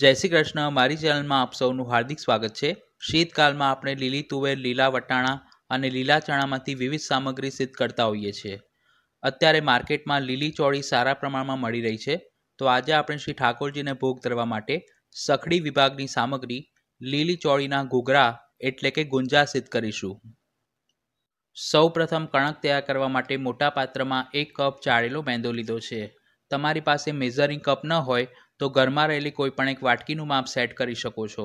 જય શ્રી કૃષ્ણ મારી ચેનલમાં આપ સૌનું હાર્દિક સ્વાગત છે શીતકાલમાં આપણે લીલી તુવેર લીલા વટાણા અને લીલા ચણામાંથી વિવિધ સામગ્રી સિદ્ધ કરતા હોઈએ છીએ અત્યારે માર્કેટમાં લીલી ચોળી સારા પ્રમાણમાં મળી રહી છે તો આજે આપણે શ્રી ઠાકોરજીને ભોગ ધરવા માટે સખડી વિભાગની સામગ્રી લીલી ચોળીના ઘૂઘરા એટલે કે ગુંજા સિદ્ધ કરીશું સૌ પ્રથમ કણક તૈયાર કરવા માટે મોટા પાત્રમાં એક કપ ચાળેલો મેંદો લીધો છે તમારી પાસે મેઝરિંગ કપ ન હોય તો ઘરમાં રહેલી કોઈપણ એક વાટકીનું માપ સેટ કરી શકો છો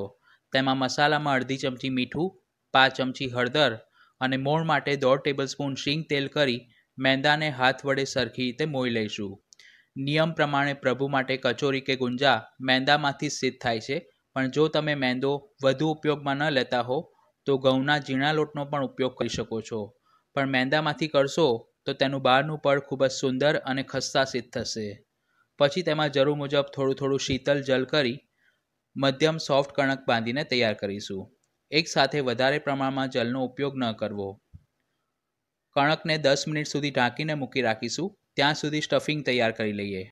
તેમાં મસાલામાં અડધી ચમચી મીઠું પાંચ ચમચી હળદર અને મોણ માટે દોઢ સ્પૂન શીંગ તેલ કરી મેંદાને હાથ વડે સરખી રીતે મોઈ લઈશું નિયમ પ્રમાણે પ્રભુ માટે કચોરી કે ગુંજા મેંદામાંથી સિદ્ધ થાય છે પણ જો તમે મેંદો વધુ ઉપયોગમાં ન લેતા હો તો ઘઉંના ઝીણા લોટનો પણ ઉપયોગ કરી શકો છો પણ મેંદામાંથી કરશો તો તેનું બહારનું પડ ખૂબ જ સુંદર અને ખસ્તા સિદ્ધ થશે પછી તેમાં જરૂર મુજબ થોડું થોડું શીતલ જલ કરી મધ્યમ સોફ્ટ કણક બાંધીને તૈયાર કરીશું એકસાથે વધારે પ્રમાણમાં જલનો ઉપયોગ ન કરવો કણકને દસ મિનિટ સુધી ઢાંકીને મૂકી રાખીશું ત્યાં સુધી સ્ટફિંગ તૈયાર કરી લઈએ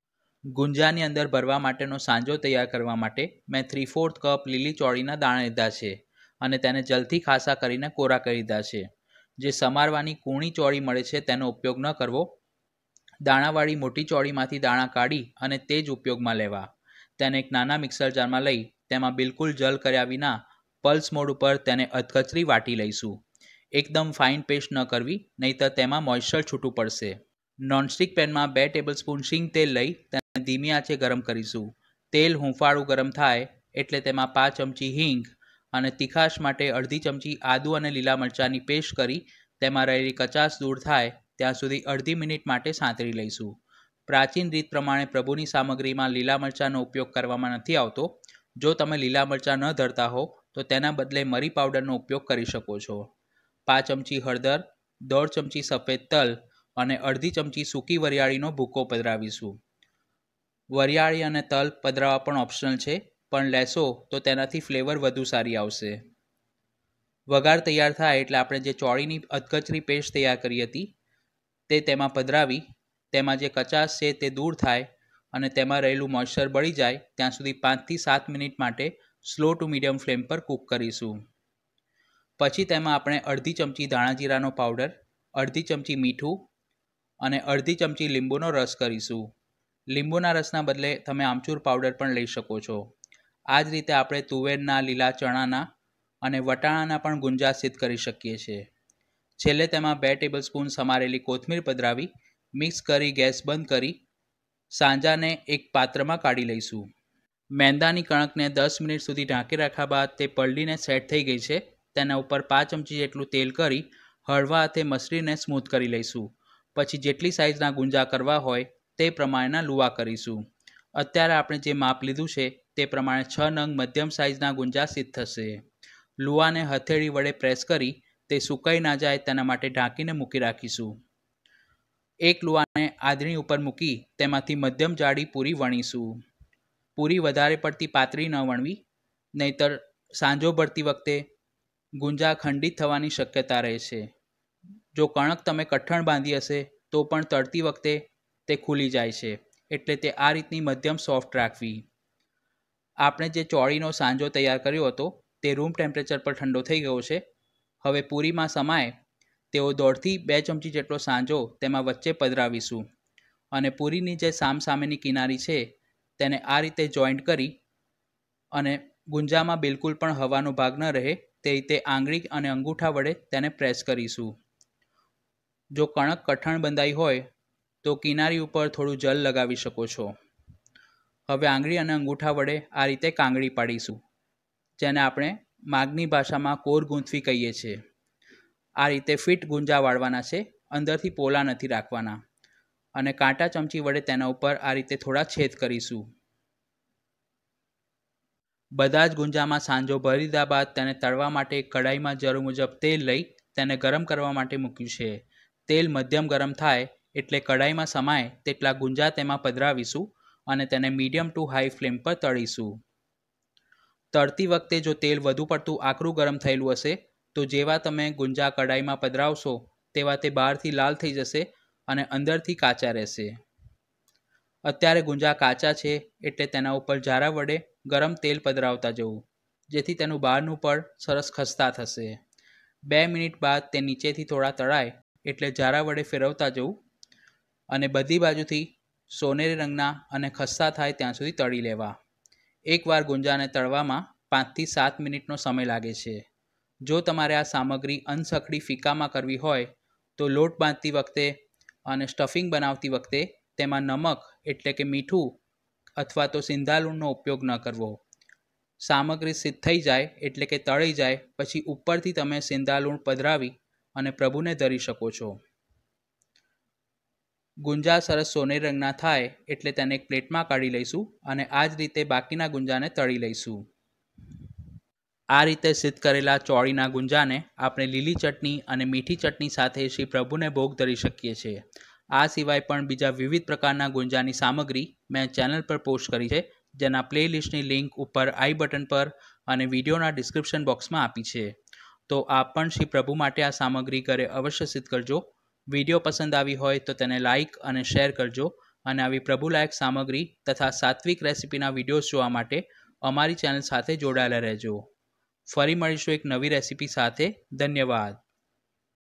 ગુંજાની અંદર ભરવા માટેનો સાંજો તૈયાર કરવા માટે મેં થ્રી ફોર્થ કપ લીલી ચોળીના દાણા લીધા છે અને તેને જલથી ખાસા કરીને કોરા કરી દીધા છે જે સમારવાની કૂણી ચોળી મળે છે તેનો ઉપયોગ ન કરવો દાણાવાળી મોટી ચોળીમાંથી દાણા કાઢી અને તે જ ઉપયોગમાં લેવા તેને એક નાના મિક્સર જારમાં લઈ તેમાં બિલકુલ જલ કર્યા વિના પલ્સ મોડ ઉપર તેને અધકચરી વાટી લઈશું એકદમ ફાઇન પેસ્ટ ન કરવી નહીંતર તેમાં મોઇશ્ચર છૂટું પડશે નોનસ્ટિક પેનમાં બે ટેબલસ્પૂન સિંગ તેલ લઈ તેને ધીમી આંચે ગરમ કરીશું તેલ હુંફાળું ગરમ થાય એટલે તેમાં પાંચ ચમચી હિંગ અને તીખાશ માટે અડધી ચમચી આદુ અને લીલા મરચાંની પેસ્ટ કરી તેમાં રહેલી કચાશ દૂર થાય ત્યાં સુધી અડધી મિનિટ માટે સાંતળી લઈશું પ્રાચીન રીત પ્રમાણે પ્રભુની સામગ્રીમાં લીલા મરચાંનો ઉપયોગ કરવામાં નથી આવતો જો તમે લીલા મરચાં ન ધરતા હો તો તેના બદલે મરી પાવડરનો ઉપયોગ કરી શકો છો પાંચ ચમચી હળદર દોઢ ચમચી સફેદ તલ અને અડધી ચમચી સૂકી વરિયાળીનો ભૂકો પધરાવીશું વરિયાળી અને તલ પધરાવા પણ ઓપ્શનલ છે પણ લેશો તો તેનાથી ફ્લેવર વધુ સારી આવશે વઘાર તૈયાર થાય એટલે આપણે જે ચોળીની અધકચરી પેસ્ટ તૈયાર કરી હતી તે તેમાં પધરાવી તેમાં જે કચાશ છે તે દૂર થાય અને તેમાં રહેલું મોઇશ્ચર બળી જાય ત્યાં સુધી પાંચથી સાત મિનિટ માટે સ્લો ટુ મીડિયમ ફ્લેમ પર કૂક કરીશું પછી તેમાં આપણે અડધી ચમચી ધાણાજીરાનો પાવડર અડધી ચમચી મીઠું અને અડધી ચમચી લીંબુનો રસ કરીશું લીંબુના રસના બદલે તમે આમચૂર પાવડર પણ લઈ શકો છો આ જ રીતે આપણે તુવેરના લીલા ચણાના અને વટાણાના પણ ગુંજા સિદ્ધ કરી શકીએ છીએ છેલ્લે તેમાં બે ટેબલ સ્પૂન સમારેલી કોથમીર પધરાવી મિક્સ કરી ગેસ બંધ કરી સાંજાને એક પાત્રમાં કાઢી લઈશું મેંદાની કણકને દસ મિનિટ સુધી ઢાંકી રાખ્યા બાદ તે પલળીને સેટ થઈ ગઈ છે તેના ઉપર પાંચ ચમચી જેટલું તેલ કરી હળવા હાથે મસરીને સ્મૂથ કરી લઈશું પછી જેટલી સાઇઝના ગુંજા કરવા હોય તે પ્રમાણેના લુવા કરીશું અત્યારે આપણે જે માપ લીધું છે તે પ્રમાણે છ નંગ મધ્યમ સાઇઝના ગુંજા સિદ્ધ થશે લુવાને હથેળી વડે પ્રેસ કરી તે સુકાઈ ના જાય તેના માટે ઢાંકીને મૂકી રાખીશું એક લુવાને આદરણી ઉપર મૂકી તેમાંથી મધ્યમ જાડી પૂરી વણીશું પૂરી વધારે પડતી પાતળી ન વણવી નહીતર સાંજો ભરતી વખતે ગુંજા ખંડિત થવાની શક્યતા રહે છે જો કણક તમે કઠણ બાંધી હશે તો પણ તળતી વખતે તે ખુલી જાય છે એટલે તે આ રીતની મધ્યમ સોફ્ટ રાખવી આપણે જે ચોળીનો સાંજો તૈયાર કર્યો હતો તે રૂમ ટેમ્પરેચર પર ઠંડો થઈ ગયો છે હવે પૂરીમાં સમાય તેઓ દોઢથી બે ચમચી જેટલો સાંજો તેમાં વચ્ચે પધરાવીશું અને પૂરીની જે સામસામેની કિનારી છે તેને આ રીતે જોઈન્ટ કરી અને ગુંજામાં બિલકુલ પણ હવાનો ભાગ ન રહે તે રીતે આંગળી અને અંગૂઠા વડે તેને પ્રેસ કરીશું જો કણક કઠણ બંધાઈ હોય તો કિનારી ઉપર થોડું જલ લગાવી શકો છો હવે આંગળી અને અંગૂઠા વડે આ રીતે કાંગળી પાડીશું જેને આપણે માગની ભાષામાં કોર ગૂંથવી કહીએ છીએ આ રીતે ફિટ ગુંજા વાળવાના છે અંદરથી પોલા નથી રાખવાના અને કાંટા ચમચી વડે તેના ઉપર આ રીતે થોડા છેદ કરીશું બધા જ ગુંજામાં સાંજો ભરી દીધા બાદ તેને તળવા માટે કઢાઈમાં જરૂર મુજબ તેલ લઈ તેને ગરમ કરવા માટે મૂક્યું છે તેલ મધ્યમ ગરમ થાય એટલે કઢાઈમાં સમાય તેટલા ગુંજા તેમાં પધરાવીશું અને તેને મીડિયમ ટુ હાઈ ફ્લેમ પર તળીશું તળતી વખતે જો તેલ વધુ પડતું આકરું ગરમ થયેલું હશે તો જેવા તમે ગુંજા કડાઈમાં પધરાવશો તેવા તે બહારથી લાલ થઈ જશે અને અંદરથી કાચા રહેશે અત્યારે ગુંજા કાચા છે એટલે તેના ઉપર ઝારા વડે ગરમ તેલ પધરાવતા જવું જેથી તેનું બહારનું પડ સરસ ખસ્તા થશે બે મિનિટ બાદ તે નીચેથી થોડા તળાય એટલે ઝારા વડે ફેરવતા જવું અને બધી બાજુથી સોનેરી રંગના અને ખસ્તા થાય ત્યાં સુધી તળી લેવા એકવાર ગુંજાને તળવામાં પાંચથી સાત મિનિટનો સમય લાગે છે જો તમારે આ સામગ્રી અનસખડી ફિકામાં કરવી હોય તો લોટ બાંધતી વખતે અને સ્ટફિંગ બનાવતી વખતે તેમાં નમક એટલે કે મીઠું અથવા તો સિંધાલુણનો ઉપયોગ ન કરવો સામગ્રી સિદ્ધ થઈ જાય એટલે કે તળી જાય પછી ઉપરથી તમે સિંધાલુણ પધરાવી અને પ્રભુને ધરી શકો છો ગુંજા સરસ સોનેરી રંગના થાય એટલે તેને એક પ્લેટમાં કાઢી લઈશું અને આ જ રીતે બાકીના ગુંજાને તળી લઈશું આ રીતે સિદ્ધ કરેલા ચોળીના ગુંજાને આપણે લીલી ચટણી અને મીઠી ચટણી સાથે શ્રી પ્રભુને ભોગ ધરી શકીએ છીએ આ સિવાય પણ બીજા વિવિધ પ્રકારના ગુંજાની સામગ્રી મેં ચેનલ પર પોસ્ટ કરી છે જેના પ્લેલિસ્ટની લિંક ઉપર આઈ બટન પર અને વિડીયોના ડિસ્ક્રિપ્શન બોક્સમાં આપી છે તો આપ પણ શ્રી પ્રભુ માટે આ સામગ્રી ઘરે અવશ્ય સિદ્ધ કરજો વિડીયો પસંદ આવી હોય તો તેને લાઇક અને શેર કરજો અને આવી પ્રભુલાયક સામગ્રી તથા સાત્વિક રેસિપીના વિડીયોઝ જોવા માટે અમારી ચેનલ સાથે જોડાયેલા રહેજો ફરી મળીશું એક નવી રેસિપી સાથે ધન્યવાદ